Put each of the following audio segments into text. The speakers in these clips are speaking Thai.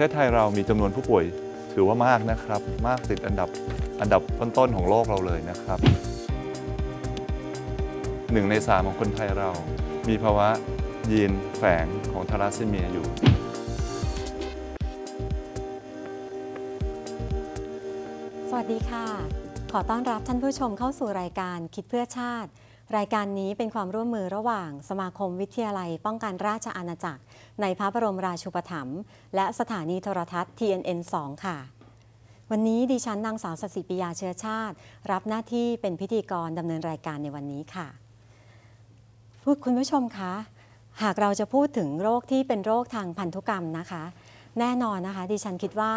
ประเทศไทยเรามีจำนวนผู้ป่วยถือว่ามากนะครับ มากติดอันดับอันดับต้นๆของโลกเราเลยนะครับหนึ่งในสามของคนไทยเรามีภาวะยีนแฝงของทาราซิเมียอยู่ สวัสดีค่ะ ขอต้อนรับท่านผู้ชมเข้าสู่รายการคิดเพื่อชาติรายการนี้เป็นความร่วมมือระหว่างสมาคมวิทยาลัยป้องกันราชอาณาจักรในพระบรมราชูปถัมภ์และสถานีโทรทัศน์ TNN 2ค่ะ วันนี้ดิฉันนางสาวสศิปิยาเชื้อชาติ รับหน้าที่เป็นพิธีกรดำเนินรายการในวันนี้ค่ะ พูดคุณผู้ชมคะ หากเราจะพูดถึงโรคที่เป็นโรคทางพันธุกรรมนะคะ แน่นอนนะคะ ดิฉันคิดว่า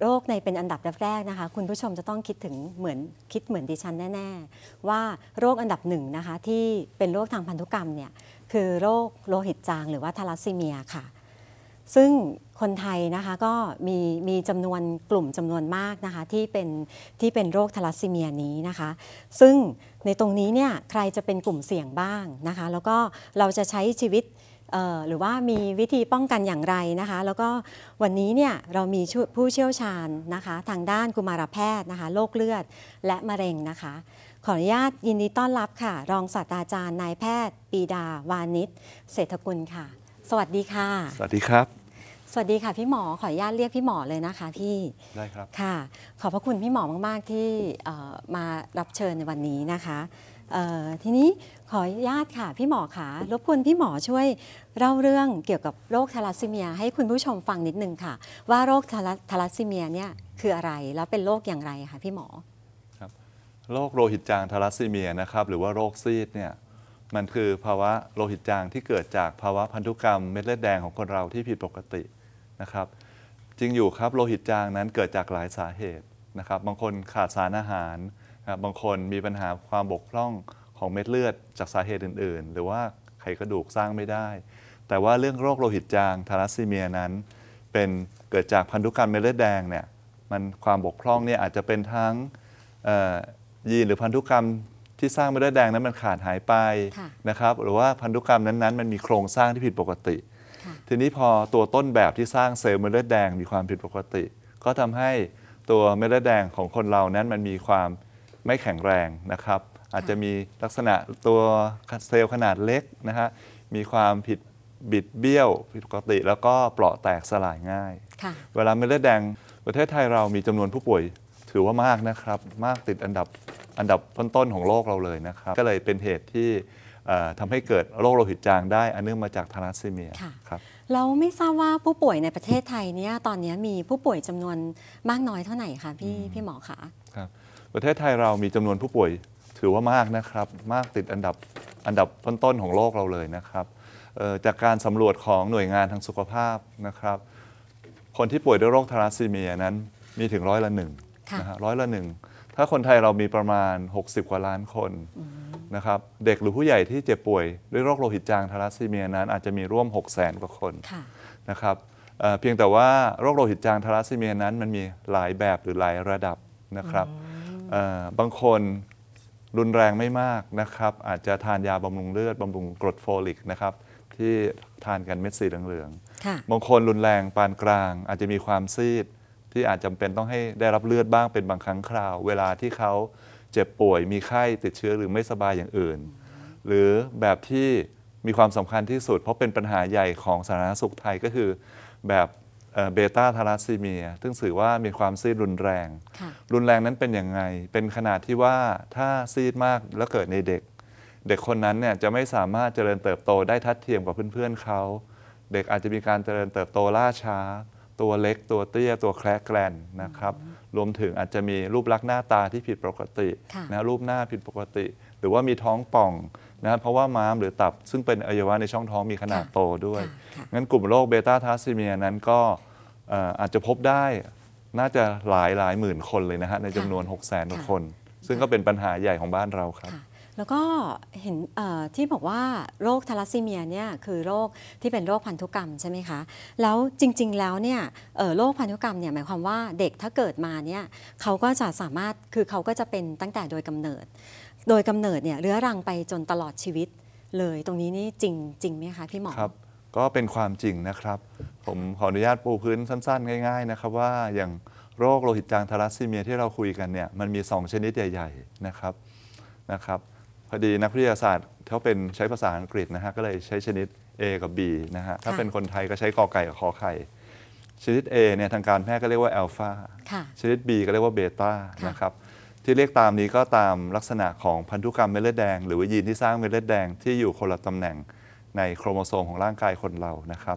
โรคในเป็นอันดับแรกๆนะคะคุณผู้ชมจะต้องคิดถึงเหมือนคิดเหมือนดิฉันแน่ ๆ ว่าโรคอันดับหนึ่งนะคะที่เป็นโรคทางพันธุกรรมเนี่ยคือโรคโลหิตจางหรือว่าทาลัสซีเมียค่ะ ซึ่งคนไทยนะคะก็มีมีจำนวนกลุ่มจำนวนมากนะคะที่เป็นที่เป็นโรคทาลัสซีเมียนี้นะคะ ซึ่งในตรงนี้เนี่ยใครจะเป็นกลุ่มเสี่ยงบ้างนะคะแล้วก็เราจะใช้ชีวิตหรือว่ามีวิธีป้องกันอย่างไรนะคะ แล้วก็วันนี้เนี่ยเรามีผู้เชี่ยวชาญนะคะ ทางด้านกุมารแพทย์นะคะโรคเลือดและมะเร็งนะคะ ขออนุญาตยินดีต้อนรับค่ะ รองศาสตราจารย์นายแพทย์ปีดา วานิชเศรษฐกุลค่ะ สวัสดีค่ะสวัสดีครับ สวัสดีค่ะพี่หมอขออนุญาตเรียกพี่หมอเลยนะคะพี่ได้ครับค่ะ ขอบพระคุณพี่หมอมากๆที่มารับเชิญในวันนี้นะคะทีนี้ขออนุญาตค่ะพี่หมอ่ะรบกวนพี่หมอช่วย เล่าเรื่องเกี่ยวกับโรคทาลัสซีเมียให้คุณผู้ชมฟังนิดนึงค่ะ ว่าโรคทาลัสซีเมียเนี่ยคืออะไรแล้วเป็นโรคอย่างไรคะพี่หมอ ครับโรคโลหิตจางทาลัสซีเมียนะครับ หรือว่าโรคซีดเนี่ยมันคือภาวะโลหิตจางที่เกิดจากภาวะพันธุกรรม เม็ดเลือดแดงของคนเราที่ผิดปกตินะครับจริงอยู่ครับโลหิตจางนั้นเกิดจากหลายสาเหตุนะครับ บางคนขาดสารอาหารบางคนมีปัญหาความบกพร่องของเม็ดเลือดจากสาเหตุอื่นๆ หรือว่าไขกระดูกสร้างไม่ได้ แต่ว่าเรื่องโรคโลหิตจางทารัสซีเมียนั้น เป็นเกิดจากพันธุกรรมเม็ดเลือดแดงเนี่ยมันความบกพร่องเนี่ยอาจจะเป็นทั้งยีนหรือพันธุกรรมที่สร้างเม็ดเลือดแดงนั้นมันขาดหายไปนะครับหรือว่าพันธุกรรมนั้นๆ มันมีโครงสร้างที่ผิดปกติ ทีนี้พอตัวต้นแบบที่สร้างเซลล์เม็ดเลือดแดงมีความผิดปกติ ก็ทำให้ตัวเม็ดเลือดแดงของคนเรานั้นมันมีความไม่แข็งแรงนะครับอาจจะมีลักษณะตัวเซลล์ขนาดเล็กนะฮะมีความผิดบิดเบี้ยวผิดปกติ แล้วก็เปราะแตกสลายง่าย เวลาเม็ดเลือดแดงประเทศไทยเรามีจำนวนผู้ป่วยถือว่ามากนะครับ มากติดอันดับอันดับต้นๆของโลกเราเลยนะครับ ก็เลยเป็นเหตุที่ทำให้เกิดโรคโลหิตจางได้ อันเนื่องมาจากธาลัสซีเมียครับเราไม่ทราบว่าผู้ป่วยในประเทศไทยเนี่ยตอนนี้มีผู้ป่วยจำนวนมากน้อยเท่าไหร่คะพี่พี่หมอคะครับประเทศไทยเรามีจำนวนผู้ป่วยถือว่ามากนะครับ มากติดอันดับอันดับต้นๆของโลกเราเลยนะครับ จากการสำรวจของหน่วยงานทางสุขภาพนะครับ คนที่ป่วยด้วยโรคทาราซีเมียนั้นมีถึงร้อยละหนึ่งนะฮะร้อยละหนึ่งถ้าคนไทยเรามีประมาณ 60 กว่าล้านคนนะครับ เด็กหรือผู้ใหญ่ที่เจ็บป่วย ด้วยโรคโลหิตจางทาราซีเมียนั้นอาจจะมีร่วม6 0แสนกว่าคนนะครับเพียงแต่ว่าโรคโลหิตจางทาราซีเมียนั้นมันมีหลายแบบหรือหลายระดับนะครับบางคนรุนแรงไม่มากนะครับอาจจะทานยาบำรุงเลือดบำรุงกรดโฟลิกนะครับที่ทานกันเม็ดสีเหลืองๆบางคนรุนแรงปานกลาง อาจจะมีความซีดที่อาจจำาเป็นต้องให้ได้รับเลือดบ้างเป็นบางครั้งคราว เวลาที่เขาเจ็บป่วยมีไข้ติดเชื้อหรือไม่สบายอย่างอื่น หรือแบบที่มีความสำคัญที่สุด เพราะเป็นปัญหาใหญ่ของสาธารณสุขไทยก็คือแบบเบต้าทาราสซีเมีย ซึ่งสื่อว่ามีความซีดรุนแรง รุนแรงนั้นเป็นอย่างไงเป็นขนาดที่ว่าถ้าซีดมากแล้วเกิดในเด็ก เด็กคนนั้นเนี่ยจะไม่สามารถเจริญเติบโตได้ทัดเทียมกับเพื่อนๆเขา เด็กอาจจะมีการเจริญเติบโตล่าช้า ตัวเล็กตัวเตี้ยตัวแคร์แกลนนะครับ รวมถึงอาจจะมีรูปลักษณ์หน้าตาที่ผิดปกตินะรูปหน้าผิดปกติ หรือว่ามีท้องป่องนะเพราะว่าม้ามหรือตับ ซึ่งเป็นอวัยวะในช่องท้องมีขนาดโตด้วยงั้นกลุ่มโรคเบต้าทาซีเมียนั้นก็อาจจะพบได้น่าจะหลายหลายหมื่นคนเลยนะฮะ ในจำนวน 6 0 0 0 0 0คน ซึ่งก็เป็นปัญหาใหญ่ของบ้านเราครับ แล้วก็เห็นที่บอกว่าโรคทาลัสซีเมียเนี่ยคือโรคที่เป็นโรคพันธุกรรมใช่ไหมคะ แล้วจริงๆแล้วเนี่ยโรคพันธุกรรมเนี่ยหมายความว่าเด็กถ้าเกิดมาเนี่ยเขาก็จะสามารถคือเขาก็จะเป็นตั้งแต่โดยกำเนิด โดยกำเนิดเนี่ยเรื้อรังไปจนตลอดชีวิต เลยตรงนี้นี่จริงจริงไหมคะพี่หมอครับก็เป็นความจริงนะครับ ผมขออนุญาตปูพื้นสั้นๆ ง่ายๆนะครับว่าอย่างโรคโลหิตจางทารัสซีเมียที่เราคุยกันเนี่ยมันมี 2 ชนิดใหญ่ ๆ นะครับนะครับพอดีนักวิทยาศาสตร์เขาเป็นใช้ภาษาอังกฤษนะฮะ ก็เลยใช้ชนิด A กับ B นะฮะ ถ้าเป็นคนไทยก็ใช้กอไก่ กับขอไข่ ชนิด A เนี่ยทางการแพทย์ก็เรียกว่าอัลฟาชนิด B ก็เรียกว่าเบต้านะครับที่เรียกตามนี้ก็ตามลักษณะของพันธุกรรมเม็ดเลือดแดง หรือว่ายีนที่สร้างเม็ดเลือดแดงที่อยู่คนละตำแหน่งในโครโมโซมของร่างกายคนเรานะครับ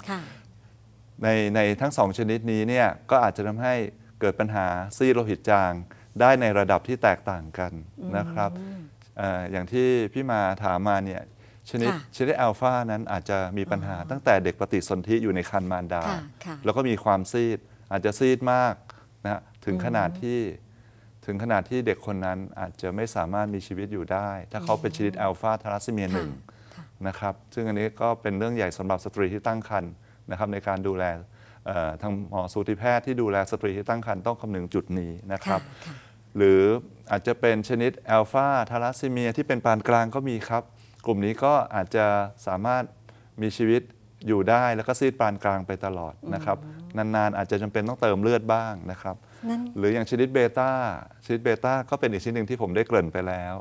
ในในทั้งสองชนิดนี้เนี่ยก็อาจจะทำให้เกิดปัญหาซีโลหิตจางได้ในระดับที่แตกต่างกันนะครับออย่างที่พี่มาถามมาเนี่ยชนิด ชนิดอัลฟา นั้นอาจจะมีปัญหาตั้งแต่เด็กปฏิสนธิอยู่ในคันมารดา แล้วก็มีความซีด อาจจะซีดมากนะถึงขนาดที่ถึงขนาดที่เด็กคนนั้นอาจจะไม่สามารถมีชีวิตอยู่ได้ ถ้าเขาเป็นชนิดอัลฟาทารัสซเมียหนึ่งนะครับซึ่งอันนี้ก็เป็นเรื่องใหญ่สำหรับสตรีที่ตั้งครรภ์นะครับ ในการดูแลทางหมอสูติแพทย์ที่ดูแลสตรีที่ตั้งครรภ์ต้องคำนึงจุดนี้นะครับหรืออาจจะเป็นชนิดแอลฟาทารัสซีเมียที่เป็นปานกลางก็มีครับ กลุ่มนี้ก็อาจจะสามารถมีชีวิตอยู่ได้ แล้วก็ซีดปานกลางไปตลอดนะครับ นาน ๆอาจจะจำเป็นต้องเติมเลือดบ้างนะครับหรืออย่างชนิดเบต้าชนิดเบต้าก็เป็นอีกชนิดหนึ่งที่ผมได้เกริ่นไปแล้ว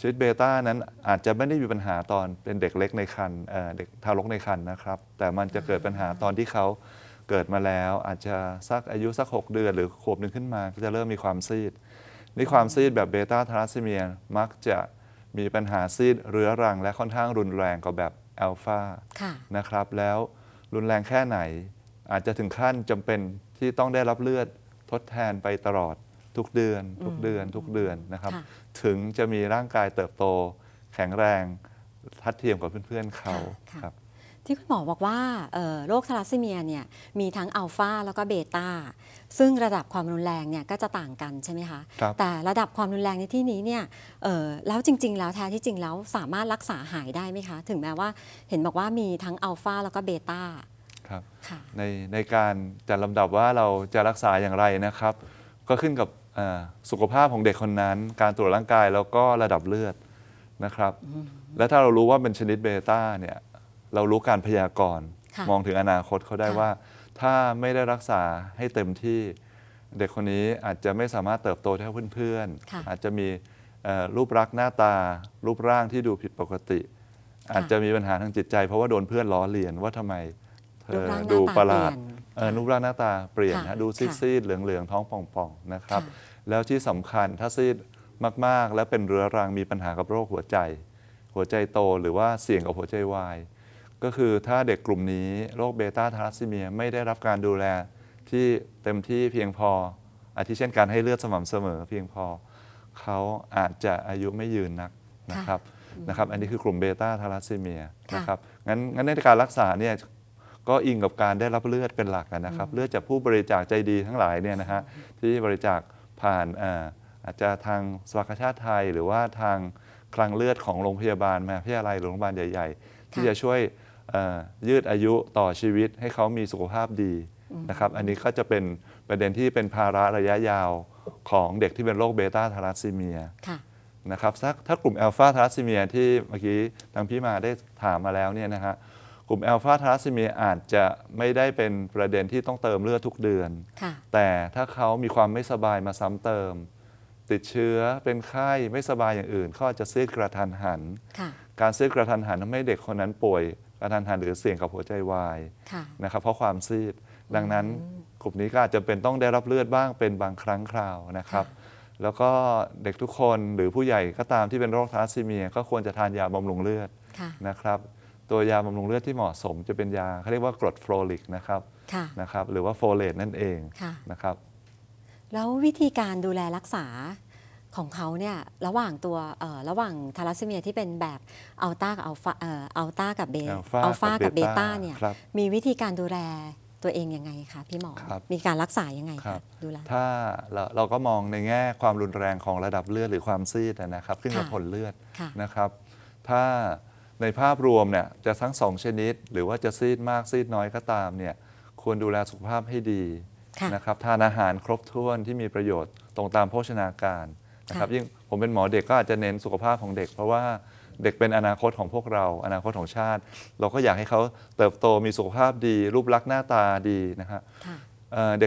ชีวิตเบต้านั้นอาจจะไม่ได้มีปัญหาตอนเป็นเด็กเล็กในครนเด็กทารกในครนนะครับ แต่มันจะเกิดปัญหาตอนที่เขาเกิดมาแล้ว อาจจะสักอายุสัก 6 เดือนหรือขวบหนึ่งขึ้นมาก็จะเริ่มมีความซีดนี่ความซีดแบบเบต้าทารัสซีเมีย มักจะมีปัญหาซีดเรื้อรังและค่อนข้างรุนแรงกว่าแบบอัลฟานะครับแล้วรุนแรงแค่ไหน อาจจะถึงขั้นจำเป็นที่ต้องได้รับเลือดทดแทนไปตลอดทุกเดือนทุกเดือนทุกเดือนนะครับ ถึงจะมีร่างกายเติบโตแข็งแรง ทัดเทียมกับเพื่อนๆเขาครับที่คุณหมอบอกว่าโรคทาลัสซีเมียเนี่ยมีทั้งอัลฟาแล้วก็เบต้าซึ่งระดับความรุนแรงเนี่ยก็จะต่างกันใช่ไหมคะคแต่ระดับความรุนแรงในที่นี้เนี่ยแล้วจริงๆแล้วแท้ที่จริงแล้วสามารถรักษาหายได้ไหมคะ ถึงแม้ว่าเห็นบอกว่ามีทั้งอัลฟาแล้วก็เบต้าครับในในการจัดลำดับว่าเราจะรักษาอย่างไรนะครับก็ขึ้นกับสุขภาพของเด็กคนนั้น การตรวจร่างกายแล้วก็ระดับเลือดนะครับ และถ้าเรารู้ว่าเป็นชนิดเบต้าเนี่ยเรารู้การพยากรณ์มองถึงอนาคตเขาได้ว่า ถ้าไม่ได้รักษาให้เต็มที่ เด็กคนนี้อาจจะไม่สามารถเติบโตเท่าเพื่อน ๆอาจจะมีรูปรักษ์หน้าตา รูปร่างที่ดูผิดปกติ อาจจะมีปัญหาทางจิตใจ เพราะว่าโดนเพื่อนล้อเลียนว่าทำไมเธอดูประหลาดรูปร่างหน้าตาเปลี่ยนนะดูซีด ๆ เหลือง ๆ ท้องป่องๆนะครับ แล้วที่สำคัญ ถ้าซีดมากๆและเป็นเรื้อรังมีปัญหากับโรคหัวใจ หัวใจโตหรือว่าเสี่ยงกับหัวใจวาย ก็คือถ้าเด็กกลุ่มนี้โรคเบต้าทารัสซีเมียไม่ได้รับการดูแลที่เต็มที่เพียงพอ อาทิเช่นการให้เลือดสม่ำเสมอเพียงพอ เขาอาจจะอายุไม่ยืนนักนะครับนะครับอันนี้คือกลุ่มเบต้าทารัสซีเมียนะครับงั้นงั้นในการรักษาเนี่ยก็อิงกับการได้รับเลือดเป็นหลักนะครับ เลือดจากผู้บริจาคใจดีทั้งหลายเนี่ยนะฮะที่บริจาคผ่านอาจจะทางสวัสดิชาติไทย หรือว่าทางคลังเลือดของโรงพยาบาลมาพยาลัยโรงพยาบาลใหญ่ ๆ ที่จะช่วยยืดอายุต่อชีวิตให้เขามีสุขภาพดีนะครับ อันนี้ก็จะเป็นประเด็นที่เป็นภาระระยะยาวของเด็กที่เป็นโรคเบต้าทารัสซีเมียนะครับถ้ากลุ่มอลฟาทารัสซีเมียที่เมื่อกี้ทางพี่มาได้ถามมาแล้วเนี่ยนะฮะกลุ่มแอลฟาทาร์ซิเมียอาจจะไม่ได้เป็นประเด็นที่ต้องเติมเลือดทุกเดือน แต่ถ้าเขามีความไม่สบายมาซ้ำเติม ติดเชื้อเป็นไข้ไม่สบายอย่างอื่นเขาอาจจะซีดกระทันหัน การซีดกระทันหันทำให้เด็กคนนั้นป่วย กระทันหันหรือเสี่ยงกับหัวใจวายนะครับเพราะความซีดดังนั้นกลุ่มนี้ก็อาจจะเป็นต้องได้รับเลือดบ้าง เป็นบางครั้งคราวนะครับ แล้วก็เด็กทุกคนหรือผู้ใหญ่ก็ตามที่เป็นโรคทาร์ซิเมีย ก็ควรจะทานยาบำรุงเลือดนะครับตัวยาบำรุงเลือดที่เหมาะสมจะเป็นยาเขาเรียกว่ากรดโฟลิกนะครับ ค่ะ นะครับ หรือว่าโฟเลตนั่นเองค่ะนะครับ แล้ววิธีการดูแลรักษาของเขาเนี่ยระหว่างตัวระหว่างทารัสซิเมียที่เป็นแบบอัลต้ากับอัลฟาเอัลต้ากับเบอัลฟากับเบต้าเนี่ย มีวิธีการดูแลตัวเองยังไงคะพี่หมอ มีการรักษายังไงคะดูแลถ้าเราเราก็มองในแง่ความรุนแรงของระดับเลือดหรือความซีดนะครับขึ้นกับผลเลือด นะครับ ถ้าในภาพรวมเนี่ยจะทั้งสองชนิด หรือว่าจะซีดมากซีดน้อยก็ตามเนี่ย ควรดูแลสุขภาพให้ดีนะครับ ทานอาหารครบถ้วนที่มีประโยชน์ตรงตามโภชนาการนะครับยิ่งผมเป็นหมอเด็กก็อาจจะเน้นสุขภาพของเด็กเพราะว่าเด็กเป็นอนาคตของพวกเรา อนาคตของชาติ เราก็อยากให้เขาเติบโตมีสุขภาพดี รูปลักษณ์หน้าตาดีนะครับ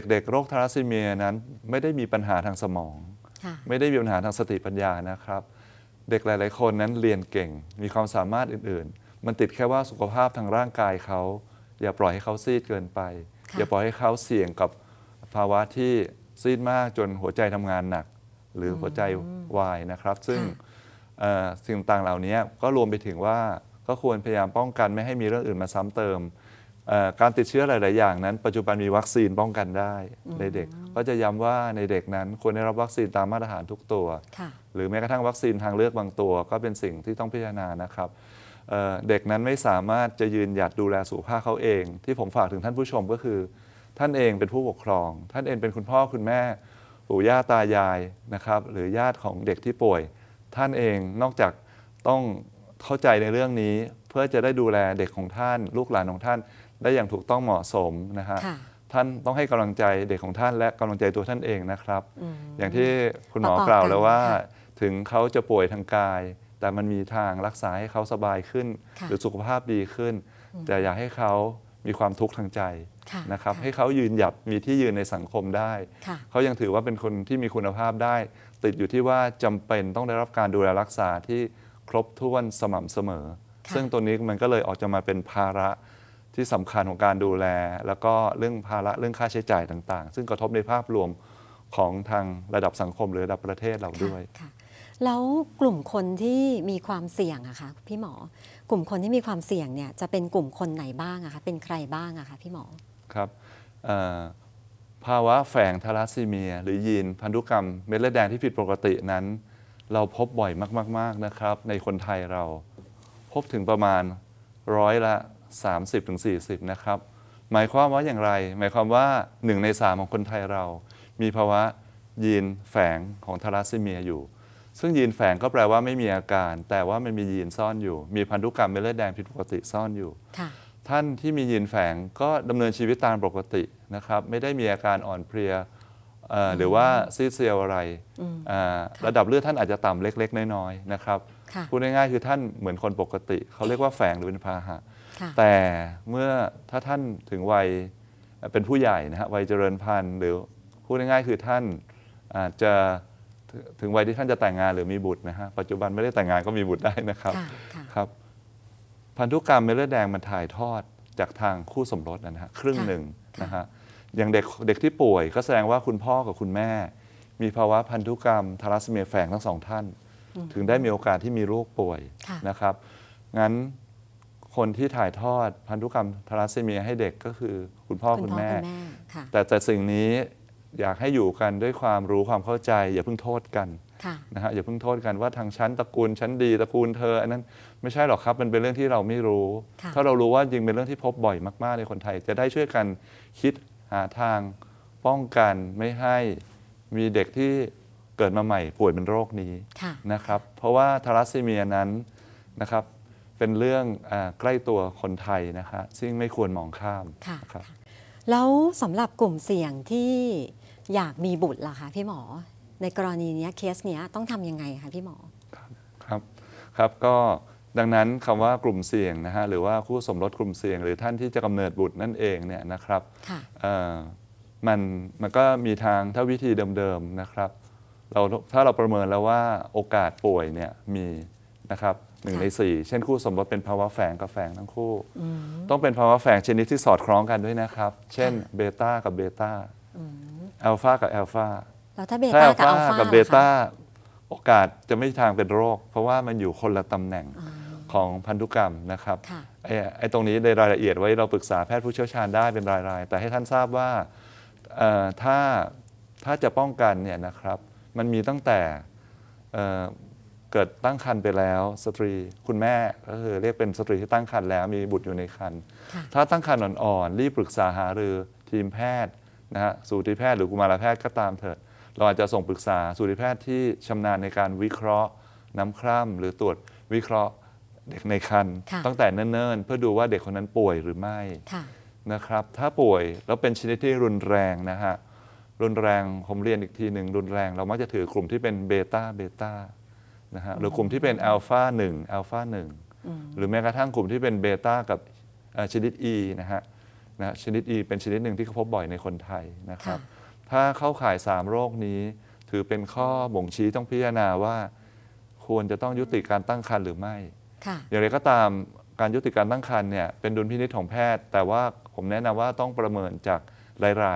เด็กๆ โรคทาราซีเมียนั้นไม่ได้มีปัญหาทางสมองไม่ได้มีปัญหาทางสติปัญญานะครับเด็กหลายๆ คนนั้นเรียนเก่ง มีความสามารถอื่นๆ มันติดแค่ว่าสุขภาพทางร่างกายเขาอย่าปล่อยให้เขาซีดเกินไป อย่าปล่อยให้เขาเสี่ยงกับภาวะที่ซีดมากจนหัวใจทำงานหนัก หรือหัวใจวายนะครับ ซึ่งสิ่งต่างเหล่านี้ก็รวมไปถึงว่าก็ควรพยายามป้องกันไม่ให้มีเรื่องอื่นมาซ้ำเติมการติดเชื้อหลาย ๆ อย่างนั้นปัจจุบันมีวัคซีนป้องกันได้ในเด็กก็จะย้ำว่าในเด็กนั้นควรได้รับวัคซีนตามมาตรฐานทุกตัว หรือแม้กระทั่งวัคซีนทางเลือกบางตัว ก็เป็นสิ่งที่ต้องพิจารณานะครับเเด็กนั้นไม่สามารถจะยืนหยัดดูแลสุขภาพเขาเอง ที่ผมฝากถึงท่านผู้ชมก็คือ ท่านเองเป็นผู้ปกครอง ท่านเองเป็นคุณพ่อคุณแม่ปู่ย่าตายายนะครับหรือญาติของเด็กที่ป่วย ท่านเองนอกจากต้องเข้าใจในเรื่องนี้ เพื่อจะได้ดูแลเด็กของท่าน ลูกหลานของท่านได้อย่างถูกต้องเหมาะสมนะฮะท่านต้องให้กำลังใจเด็กของท่านและกำลังใจตัวท่านเองนะครับ อย่างที่คุณหมอกล่าวแล้วว่า ถึงเขาจะป่วยทางกาย แต่มันมีทางรักษาให้เขาสบายขึ้น หรือสุขภาพดีขึ้น แต่อยากให้เขามีความทุกข์ทางใจนะครับ ให้เขายืนหยัดมีที่ยืนในสังคมได้ เขายังถือว่าเป็นคนที่มีคุณภาพได้ ติดอยู่ที่ว่าจำเป็นต้องได้รับการดูแลรักษาที่ครบถ้วนสม่ำเสมอ ซึ่งตัวนี้มันก็เลยออกจะมาเป็นภาระที่สำคัญของการดูแลแล้วก็เรื่องภาระเรื่องค่าใช้จ่ายต่างๆ ซึ่งกระทบในภาพรวมของทางระดับสังคมหรือระดับประเทศเราด้วยแล้วกลุ่มคนที่มีความเสี่ยงอะคะพี่หมอ กลุ่มคนที่มีความเสี่ยงเนี่ยจะเป็นกลุ่มคนไหนบ้างอะคะเป็นใครบ้างอะคะพี่หมอ ครับภาวะแฝงทารัสซีเมีย หรือยีนพันธุกรรม เม็ดเลือดแดงที่ผิดปกตินั้น เราพบบ่อยมากๆนะครับ ในคนไทยเราพบถึงประมาณร้อยละ30-40 นะครับหมายความว่าอย่างไร หมายความว่า1ใน3ของคนไทยเรา มีภาวะยีนแฝงของทารัสซีเมียอยู่ ซึ่งยีนแฝงก็แปลว่าไม่มีอาการ แต่ว่ามันมียีนซ่อนอยู่มีพันธุกรรมเม็ดเลือดแดงผิดปกติซ่อนอยู่ท่านที่มียีนแฝงก็ดำเนินชีวิตตามปกตินะครับไม่ได้มีอาการอ่อนเพลียหรือว่าซีเซียวอะไรระดับเลือดท่านอาจจะต่ำเล็กๆน้อยๆนะครับพูดง่ายๆคือท่านเหมือนคนปกติ เขาเรียกว่าแฝงหรือเป็นพาหะแต่เมื่อถ้าท่านถึงวัยเป็นผู้ใหญ่นะฮะวัยเจริญพันธุ์ หรือพูดง่ายๆคือท่านอาจจะถึงวัยที่ท่านจะแต่งงานหรือมีบุตรนะฮะปัจจุบันไม่ได้แต่งงานก็มีบุตรได้นะครับครับ พันธุกรรมเมลือดแดงมันถ่ายทอดจากทางคู่สมรสนะฮะ ครึ่งหนึ่งนะฮะอย่างเด็กเด็กที่ป่วยก็แสดงว่าคุณพ่อกับคุณแม่ มีภาวะพันธุกรรมทารัสเมียแฝงทั้งสองท่าน ถึงได้มีโอกาสที่มีโรคป่วยนะครับ งั้นคนที่ถ่ายทอดพันธุกรรมทารัสซีเมียให้เด็กก็คือคุณพ่อคุณคณแม่แม่ แต่แต่สิ่งนี้อยากให้อยู่กันด้วยความรู้ความเข้าใจ อย่าเพิ่งโทษกันะนะฮะอย่าเพิ่งโทษกันว่าทางชั้นตระกูลชั้นดีตระกูลเธอ อันนั้นไม่ใช่หรอกครับมันเป็นเรื่องที่เราไม่รู้ ถ้าเรารู้ว่าจริงเป็นเรื่องที่พบบ่อยมากๆในคนไทย จะได้ช่วยกันคิดหาทางป้องกันไม่ให้มีเด็กที่เกิดมาใหม่ป่วยเป็นโรคนี้ะนะครับ เพราะว่าทารัสซีเมียนั้นนะครับเป็นเรื่องอใกล้ตัวคนไทยนะคะซึ่งไม่ควรมองข้ามค่ะคะแล้วสำหรับกลุ่มเสี่ยงที่อยากมีบุตรล่ะคะพี่หมอ ในกรณีนี้เคสเนี้ยต้องทำยังไงคะพี่หมอครับ ครับก็ดังนั้นคำว่ากลุ่มเสี่ยงนะฮะหรือว่าคู่สมรสกลุ่มเสี่ยง หรือท่านที่จะกำเนิดบุตรนั่นเองเนี่ยนะครับมันมันก็มีทางถ้าวิธีเดิมๆนะครับเราถ้าเราประเมินแล้วว่าโอกาสป่วยเนี่ยมีนะครับหนึ่งในสี่เช่นคู่สมรสเป็นภาวะแฝงกับแฝงทั้งคู่ ต้องเป็นภาวะแฝงชนิดที่สอดคล้องกันด้วยนะครับ เช่นเบต้ากับเบต้าอัลฟากับอัลฟาถ้าเบต้ากับอัลฟากับเบต้าโอกาสจะไม่ทางเป็นโรค เพราะว่ามันอยู่คนละตำแหน่งของพันธุกรรมนะครับ ไอ้ตรงนี้ในรายละเอียดไว้เราปรึกษาแพทย์ผู้เชี่ยวชาญได้เป็นรายๆ แต่ให้ท่านทราบว่าถ้าถ้าจะป้องกันเนี่ยนะครับ มันมีตั้งแต่เกิดตั้งครรภ์ไปแล้วสตรีคุณแม่ก็คือเรียกเป็นสตรีที่ตั้งครรภ์แล้วมีบุตรอยู่ในครรภ์ถ้าตั้งครรภ์อ่อนๆรีบปรึกษาหารือทีมแพทย์นะฮะสูติแพทย์หรือกุมารแพทย์ก็ตามเถิดเราอาจจะส่งปรึกษาสูติแพทย์ที่ชำนาญในการวิเคราะห์ น้ำคร่ำ หรือตรวจวิเคราะห์เด็กในครรภ์ตั้งแต่เนิ่นๆ เพื่อดูว่าเด็กคนนั้นป่วยหรือไม่นะครับถ้าป่วยแล้วเป็นชนิดที่รุนแรงนะฮะรุนแรงผมเรียนอีกทีหนึ่งรุนแรงเรามักจะถือกลุ่มที่เป็นเบต้าเบต้านะฮะหรือกลุ่มที่เป็นอัลฟา1อัลฟา1หรือแม้กระทั่งกลุ่มที่เป็นเบต้ากับชนิด E นะฮะนะชนิด E เป็นชนิดหนึ่งที่เขาพบบ่อยในคนไทยนะครับถ้าเข้าข่าย3โรคนี้ถือเป็นข้อบ่งชี้ต้องพิจารณาว่าควรจะต้องยุติการตั้งครรภ์หรือไม่อย่างไรก็ตามการยุติการตั้งครรภ์เนี่ยเป็นดุลพินิจของแพทย์ แต่ว่าผมแนะนำว่าต้องประเมินจากหล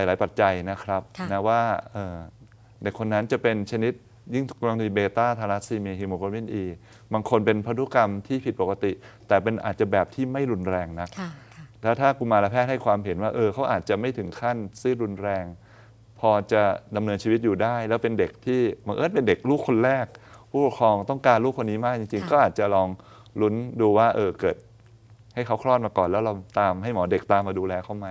ายๆหลายๆ ปัจจัยนะครับนะว่าเนคนนั้นจะเป็นชนิดยิ่งกรณีเบต้าทาราซีเมียฮิโมโกลบินอี บางคนเป็นพันธุกรรมที่ผิดปกติ แต่เป็นอาจจะแบบที่ไม่รุนแรงนักล้วถ้ากุมารแพทย์ให้ความเห็นว่า เออเขาอาจจะไม่ถึงขั้นซีดรุนแรง พอจะดำเนินชีวิตอยู่ได้ แล้วเป็นเด็กที่มังเอิญเป็นเด็กลูกคนแรก ผู้ปกครองต้องการลูกคนนี้มากจริงๆ ก็อาจจะลองลุ้นดูว่าเออเกิด ให้เขาคลอดมาก่อน แล้วเราตามให้หมอเด็กตามมาดูแลเขาไหม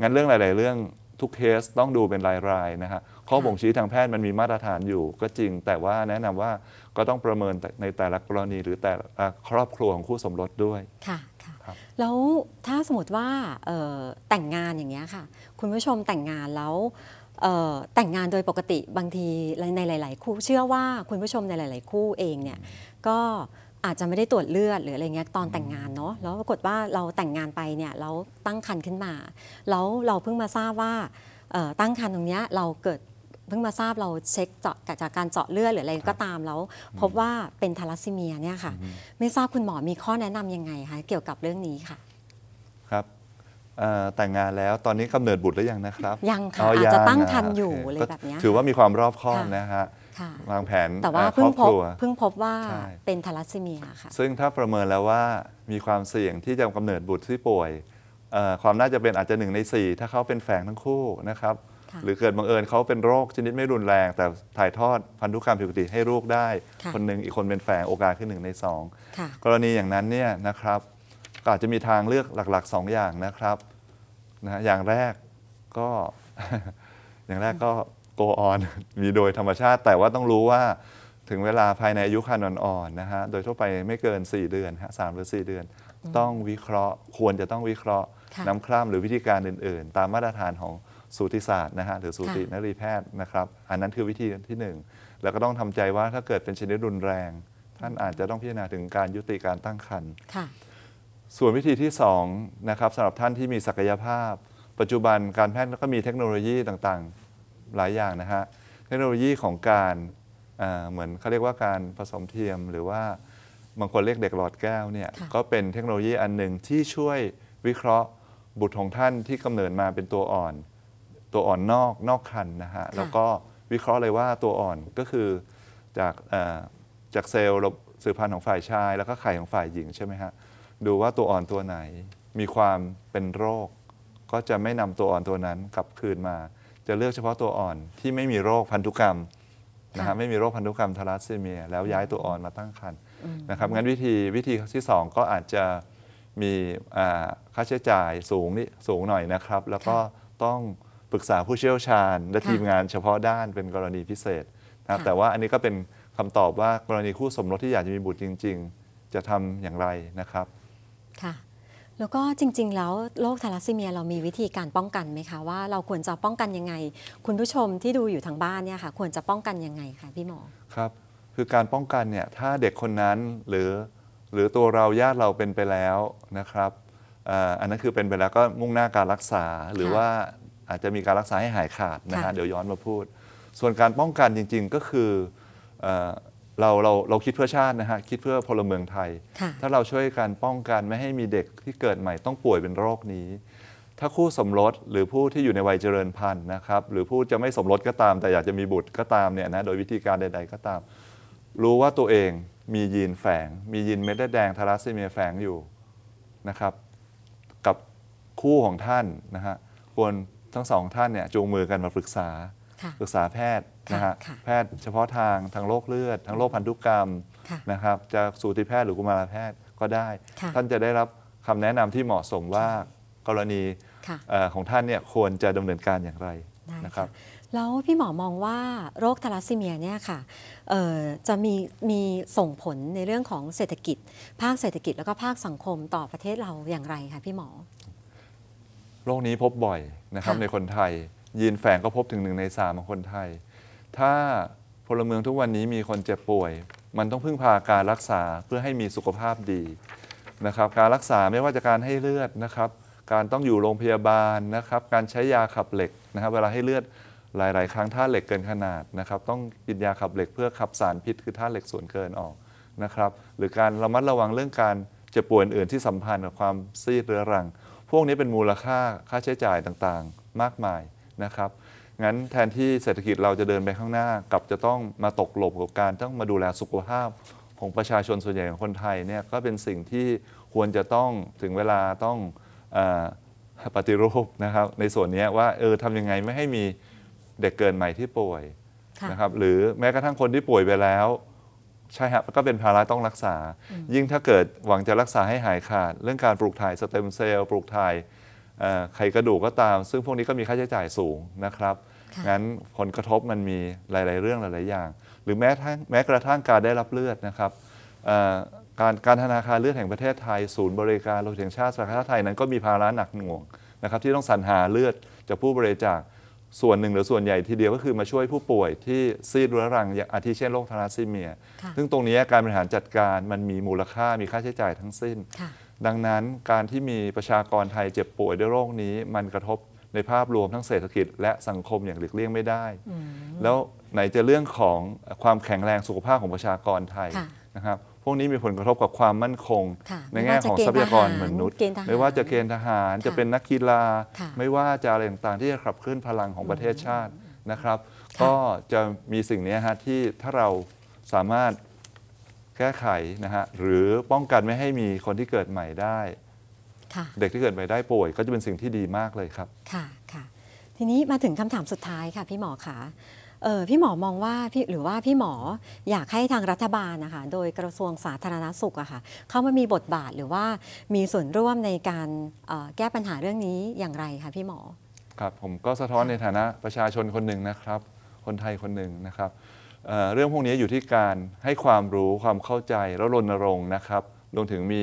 งั้นเรื่องหลายๆเรื่องทุกเคสต้องดูเป็นรายๆนะฮะข้อบ่งชี้ทางแพทย์มันมีมาตรฐานอยู่ก็จริง แต่ว่าแนะนำว่าก็ต้องประเมินในแต่ละกรณีหรือแต่ครอบครัวของคู่สมรสด้วย ค่ะแล้วถ้าสมมติว่าแต่งงานอย่างเงี้ยค่ะ คุณผู้ชมแต่งงานแล้วแต่งงานโดยปกติบางทีในหลาย ๆ คู่เชื่อว่าคุณผู้ชมในหลาย ๆคู่เองเนี่ยก็อาจจะไม่ได้ตรวจเลือดหรืออะไรเงี้ยตอนแต่งงานเนาะแล้วปรากฏว่าเราแต่งงานไปเนี่ย เราตั้งครรภ์ขึ้นมา แล้วเราเพิ่งมาทราบว่าตั้งครรภ์ตรงเนี้ยเราเกิดเพิ่งมาทราบเราเช็คเจาะจากการเจาะเลือดหรืออะไรก็ตามแล้ว พบว่าเป็นทารัสซีเมียเนี่ยค่ะ ไม่ทราบคุณหมอมีข้อแนะนํำยังไงคะเกี่ยวกับเรื่องนี้ค่ะ ครับ แต่งงานแล้วตอนนี้กำเนิดบุตรหรือยังนะครับ ยังค่ะอาจจะตั้งครรภ์อยู่เลยแบบนี้ถือว่ามีความรอบคอบนะฮะวางแผนแต่ว่าเพิ่งพบเพิ่งพบว่าเป็นทาลัสซีเมียค่ะซึ่งถ้าประเมินแล้วว่ามีความเสี่ยงที่จะกำเนิดบุตรที่ป่วย ความน่าจะเป็นอาจจะหนึ่งใน 4 ถ้าเขาเป็นแฝงทั้งคู่นะครับ หรือเกิดบังเอิญเขาเป็นโรค ชนิดไม่รุนแรง แต่ถ่ายทอดพันธุกรรมผิดปกติให้ลูกได้ คนหนึ่งอีกคนเป็นแฝงโอกาสขึ้นหนึ่งใน2กรณีอย่างนั้นเนี่ยนะครับก็อาจจะมีทางเลือกหลักๆ 2 อย่างนะครับนะอย่างแรกก็ อย่างแรกก็อ่อน มีโดยธรรมชาติแต่ว่าต้องรู้ว่าถึงเวลาภายในอายุคันอ่อนๆนะฮะโดยทั่วไปไม่เกิน 4 เดือนฮะสหรือ 4 เดือน ต้องวิเคราะห์ควรจะต้องวิเคราะห์น้ำคร่ำหรือวิธีการอื่นๆ ตามมาตรฐานของสูติศาสตร์นะฮะหรือสูตินรีแพทย์นะครับ อันนั้นคือวิธีที่ 1 แล้วก็ต้องทำใจว่าถ้าเกิดเป็นชนิดรุนแรง ท่านอาจจะต้องพิจารณาถึงการยุติการตั้งครรภ์ส่วนวิธีที่2นะครับสำหรับท่านที่มีศักยภาพ ปัจจุบันการแพทย์ก็มีเทคโนโลยีต่างๆหลายอย่างนะฮะ เทคโนโลยีของการเหมือนเขาเรียกว่าการผสมเทียมหรือว่า บางคนเรียกเด็กหลอดแก้วเนี่ยก็เป็นเทคโนโลยีอันหนึ่งที่ช่วยวิเคราะห์บุตรของท่านที่กำเนิดมาเป็นตัวอ่อน ตัวอ่อนนอกนอกคันนะฮะแล้วก็วิเคราะห์เลยว่าตัวอ่อนก็คือจากจากเซลล์สืบพันธุ์ของฝ่ายชาย แล้วก็ไข่ของฝ่ายหญิงใช่ไหมฮะดูว่าตัวอ่อนตัวไหนมีความเป็นโรค ก็จะไม่นำตัวอ่อนตัวนั้นกลับคืนมาจะเลือกเฉพาะตัวอ่อนที่ไม่มีโรคพันธุกรรมนะฮะไม่มีโรคพันธุกรรมทารเซีเมีย แล้วย้ายตัวอ่อนมาตั้งครรภ์นะครับงั้นวิธีวิธีที่ 2 ก็อาจจะมีค่าใช้จ่ายสูงนี่สูงหน่อยนะครับ แล้วก็ต้องปรึกษาผู้เชี่ยวชาญ และทีมงานเฉพาะด้านเป็นกรณีพิเศษนะแต่ว่าอันนี้ก็เป็นคำตอบว่ากรณีคู่สมรสที่อยากจะมีบุตรจริง ๆ จะทำอย่างไรนะครับค่ะแล้วก็จริง ๆ แล้วโรคทาลัสซีเมียเรามีวิธีการป้องกันไหมคะว่าเราควรจะป้องกันยังไง คุณผู้ชมที่ดูอยู่ทางบ้านเนี่ยค่ะควรจะป้องกันยังไงคะพี่หมอครับ คือการป้องกันเนี่ยถ้าเด็กคนนั้นหรือ หรือตัวเราญาติเราเป็นไปแล้วนะครับ อันนั้นคือเป็นไปแล้วก็มุ่งหน้าการรักษาหรือว่าอาจจะมีการรักษาให้หายขาดนะฮะเดี๋ยวย้อนมาพูด ส่วนการป้องกันจริงๆก็คือเราเราเราคิดเพื่อชาตินะฮะคิดเพื่อพลเมืองไทย ถ้าเราช่วยกันป้องกันไม่ให้มีเด็กที่เกิดใหม่ต้องป่วยเป็นโรคนี้ ถ้าคู่สมรสหรือผู้ที่อยู่ในวัยเจริญพันธุ์นะครับหรือผู้จะไม่สมรสก็ตาม แต่อยากจะมีบุตรก็ตามเนี่ยนะ โดยวิธีการใดๆก็ตาม รู้ว่าตัวเองมียีนแฝง มียีนเม็ดแดงทารัสซีเมียแฝงอยู่ นะครับกับคู่ของท่านนะฮะควรทั้งสองท่านเนี่ยจูงมือกันมาปรึกษาปรึกษาแพทย์นะฮะแพทย์เฉพาะทาง ทางโรคเลือดทางโรคพันธุกรรมนะครับจะสูติแพทย์หรือกุมารแพทย์ก็ได้ ท่านจะได้รับคำแนะนำที่เหมาะสมว่ากรณีของท่านเนี่ยควรจะดำเนินการอย่างไรนะครับแล้วพี่หมอมองว่าโรคทาลัสซีเมียเนี่ยค่ะจะมีมีส่งผลในเรื่องของเศรษฐกิจ ภาคเศรษฐกิจแล้วก็ภาคสังคมต่อประเทศเราอย่างไรคะพี่หมอโรคนี้พบบ่อยนะครับในคนไทยยีนแฝงก็พบถึงหนึ่งในสามของคนไทย ถ้าพลเมืองทุกวันนี้มีคนเจ็บป่วย มันต้องพึ่งพาการรักษาเพื่อให้มีสุขภาพดีนะครับ การรักษาไม่ว่าจะการให้เลือดนะครับ การต้องอยู่โรงพยาบาลนะครับ การใช้ยาขับเหล็กนะครับ เวลาให้เลือดหลาย ๆ ครั้งท่าเหล็กเกินขนาดนะครับ ต้องกินยาขับเหล็กเพื่อขับสารพิษคือท่าเหล็กส่วนเกินออกนะครับ หรือการระมัดระวังเรื่องการเจ็บป่วยอื่นที่สัมพันธ์กับความซีดเรื้อรัง พวกนี้เป็นมูลค่าค่าใช้จ่ายต่าง ๆ มากมายนะครับ งั้นแทนที่เศรษฐกิจเราจะเดินไปข้างหน้ากลับจะต้องมาตกหลบกับการ ต้องมาดูแลสุขภาพของประชาชนส่วนใหญ่ของคนไทยเนี่ย ก็เป็นสิ่งที่ควรจะต้องถึงเวลาต้องอปฏิรูปนะครับในส่วนนี้ว่าเออทำยังไงไม่ให้มีเด็กเกินใหม่ที่ป่วยนะครับหรือแม้กระทั่งคนที่ป่วยไปแล้วใช่ครับก็เป็นภาระต้องรักษา ยิ่งถ้าเกิดหวังจะรักษาให้หายขาด เรื่องการปลูกถ่ายสเต็มเซลล์ปลูกถ่ายไขกระดูกก็ตามซึ่งพวกนี้ก็มีค่าใช้จ่ายสูงนะครับ งั้นผลกระทบมันมีหลาย ๆเรื่องหลายๆอย่าง หรือแม้ทั้งแม้กระทั่งการได้รับเลือดนะครับการการธนาคารเลือดแห่งประเทศไทย ศูนย์บริการ โรงพยาบางชาติสาขาไทยนั้นก็มีภาระหนักหน่วงนะครับที่ต้องสรรหาเลือดจากผู้บริจาคส่วนหนึ่งหรือส่วนใหญ่ทีเดียวก็คือมาช่วยผู้ป่วย ที่ซีดเรื้อรังอาทิเช่นโรคทาราซีเมีย ซึ่งตรงนี้การบริหารจัดการมันมีมูลค่ามีค่าใช้จ่ายทั้งสิ้นดังนั้นการที่มีประชากรไทยเจ็บป่วยด้วยโรคนี้ มันกระทบในภาพรวมทั้งเศรษฐกิจและสังคมอย่างหลีกเลี่ยงไม่ได้ แล้วไหนจะเรื่องของความแข็งแรงสุขภาพของประชากรไทยนะครับ พวกนี้มีผลกระทบกับความมั่นคง ในแง่ของทรัพยากรมนุษย์ ไม่ว่าจะเกณฑ์ทหารจะเป็นนักกีฬา ไม่ว่าจะอะไรต่างๆที่จะขับเคลื่อนพลังของประเทศชาตินะครับ ก็จะมีสิ่งนี้ฮะที่ถ้าเราสามารถแก้ไขนะฮะหรือป้องกันไม่ให้มีคนที่เกิดใหม่ได้ เด็กที่เกิดใหม่ได้ป่วย ก็จะเป็นสิ่งที่ดีมากเลยครับ ค่ะค่ะ ทีนี้มาถึงคำถามสุดท้ายค่ะ พี่หมอคะเออพี่หมอมองว่าพี่หรือว่าพี่หมออยากให้ทางรัฐบาลนะคะโดยกระทรวงสาธารณสุขอะค่ะ เข้ามามีบทบาทหรือว่ามีส่วนร่วมในการออแก้ปัญหาเรื่องนี้อย่างไรคะพี่หมอครับ ผมก็สะท้อนในฐานะประชาชนคนหนึ่งนะครับ คนไทยคนหนึ่งนะครับเรื่องพวกนี้อยู่ที่การให้ความรู้ความเข้าใจแล้วรณรงค์นะครับรวมถึงมี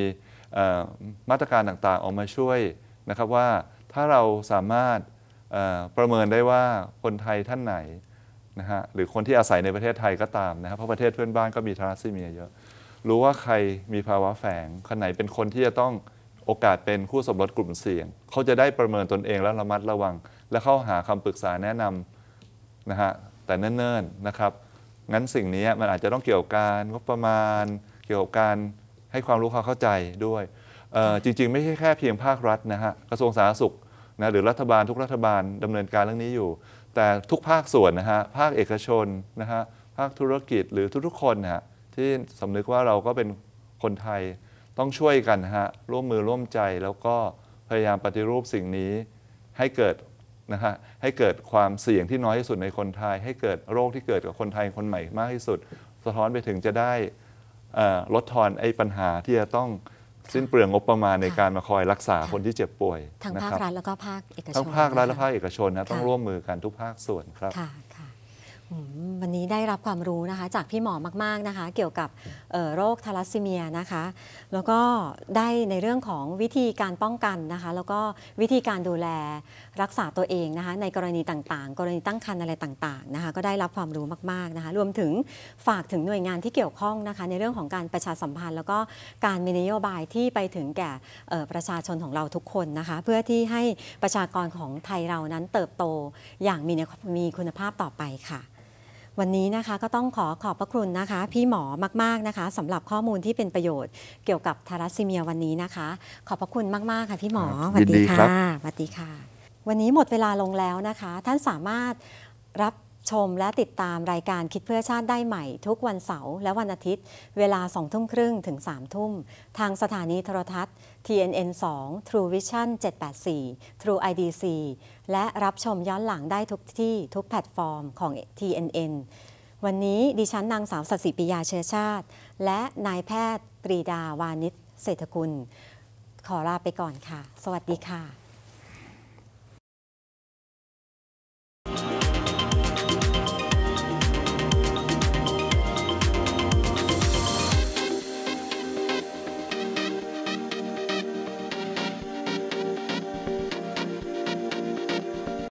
มาตรการต่างๆออกมาช่วยนะครับว่าถ้าเราสามารถประเมินได้ว่าคนไทยท่านไหนนะฮะหรือคนที่อาศัยในประเทศไทยก็ตามนะครับเพราะประเทศเพื่อนบ้านก็มีทรัสซีเมียเยอะ รู้ว่าใครมีภาวะแฝงคนไหนเป็นคนที่จะต้องโอกาสเป็นคู่สมรสกลุ่มเสี่ยง เขาจะได้ประเมินตนเองแล้วระมัดระวัง และเข้าหาคำปรึกษาแนะนำนะฮะแต่เนิ่นๆนะครับงั้นสิ่งนี้มันอาจจะต้องเกี่ยวกับการงบประมาณ เกี่ยวกับการให้ความรู้ความเข้าใจด้วย จริง ๆ ไม่ใช่แค่เพียงภาครัฐนะฮะกระทรวงสาธารณสุขนะหรือรัฐบาลทุกรัฐบาลดำเนินการเรื่องนี้อยู่ แต่ทุกภาคส่วนนะฮะภาคเอกชนนะฮะภาคธุรกิจหรือทุก ๆ คนนะฮะที่สำนึกว่าเราก็เป็นคนไทยต้องช่วยกันฮะร่วมมือร่วมใจแล้วก็พยายามปฏิรูปสิ่งนี้ให้เกิดนะฮะให้เกิดความเสี่ยงที่น้อยที่สุดในคนไทย ให้เกิดโรคที่เกิดกับคนไทยคนใหม่มากที่สุด สะท้อนไปถึงจะได้ลดทอนไอ้ปัญหาที่จะต้องสิ้นเปลืองงบประมาณในการมาคอยรักษาคนที่เจ็บป่วยทั้งภาครัฐแล้วก็ภาคเอกชนทั้งภาครัฐและภาคเอกชนนะต้องร่วมมือกันทุกภาคส่วนครับวันนี้ได้รับความรู้นะคะ จากพี่หมอมากๆนะคะ เกี่ยวกับโรคทาลัสซีเมียนะคะ แล้วก็ได้ในเรื่องของวิธีการป้องกันนะคะ แล้วก็วิธีการดูแลรักษาตัวเองนะคะ ในกรณีต่างๆ กรณีตั้งครรภ์อะไรต่างๆนะคะ ก็ได้รับความรู้มากๆนะคะ รวมถึงฝากถึงหน่วยงานที่เกี่ยวข้องนะคะ ในเรื่องของการประชาสัมพันธ์ แล้วก็การมีนโยบายที่ไปถึงแก่ประชาชนของเราทุกคนนะคะ เพื่อที่ให้ประชากรของไทยเรานั้นเติบโตอย่างมีมีคุณภาพต่อไปค่ะวันนี้นะคะก็ต้องขอขอบพระคุณนะคะ พี่หมอมากๆนะคะสำหรับข้อมูลที่เป็นประโยชน์เกี่ยวกับทารัสซีเมียวันนี้นะคะ ขอบพระคุณมากๆค่ะพี่หมอ สวัสดีค่ะ สวัสดีค่ะ วันนี้หมดเวลาลงแล้วนะคะ ท่านสามารถรับชมและติดตามรายการคิดเพื่อชาติได้ใหม่ ทุกวันเสาร์และวันอาทิตย์ เวลา2ทุ่มครึ่งถึง3ทุ่ม ทางสถานีโทรทัศน์ TNN 2 True Vision 784 True IDC และรับชมย้อนหลังได้ทุกที่ทุกแพลตฟอร์มของ TNN วันนี้ดิฉันนางสาวสศิปิยาเชื้อชาติ และนายแพทย์ปรีดาวานิชเศรษฐกุลขอลาไปก่อนค่ะ สวัสดีค่ะ